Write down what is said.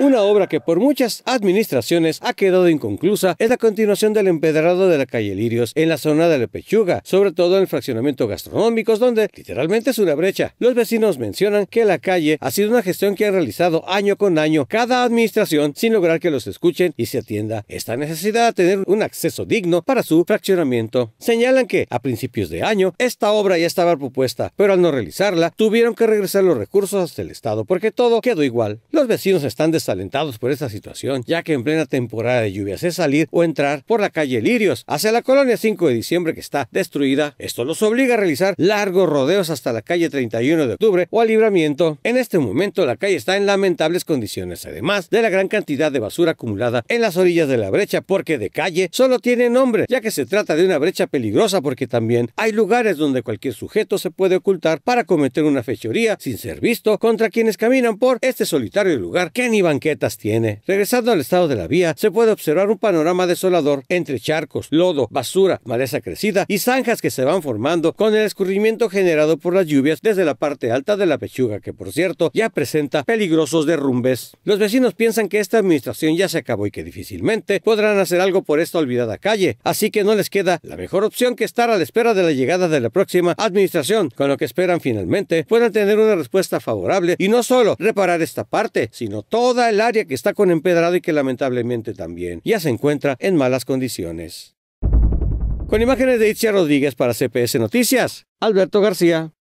Una obra que por muchas administraciones ha quedado inconclusa es la continuación del empedrado de la calle Lirios en la zona de la Pechuga, sobre todo en el fraccionamiento gastronómicos donde literalmente es una brecha. Los vecinos mencionan que la calle ha sido una gestión que han realizado año con año cada administración sin lograr que los escuchen y se atienda esta necesidad de tener un acceso digno para su fraccionamiento. Señalan que a principios de año esta obra ya estaba propuesta, pero al no realizarla tuvieron que regresar los recursos hasta el Estado porque todo quedó igual. Los vecinos están alentados por esta situación, ya que en plena temporada de lluvias es salir o entrar por la calle Lirios hacia la colonia 5 de diciembre que está destruida. Esto los obliga a realizar largos rodeos hasta la calle 31 de octubre o al libramiento. En este momento la calle está en lamentables condiciones, además de la gran cantidad de basura acumulada en las orillas de la brecha, porque de calle solo tiene nombre, ya que se trata de una brecha peligrosa porque también hay lugares donde cualquier sujeto se puede ocultar para cometer una fechoría sin ser visto contra quienes caminan por este solitario lugar que ni van banquetas tiene. Regresando al estado de la vía, se puede observar un panorama desolador entre charcos, lodo, basura, maleza crecida y zanjas que se van formando con el escurrimiento generado por las lluvias desde la parte alta de la pechuga, que por cierto ya presenta peligrosos derrumbes. Los vecinos piensan que esta administración ya se acabó y que difícilmente podrán hacer algo por esta olvidada calle, así que no les queda la mejor opción que estar a la espera de la llegada de la próxima administración, con lo que esperan finalmente puedan tener una respuesta favorable y no solo reparar esta parte, sino toda el área que está con empedrado y que lamentablemente también ya se encuentra en malas condiciones. Con imágenes de Itchia Rodríguez para CPS Noticias, Alberto García.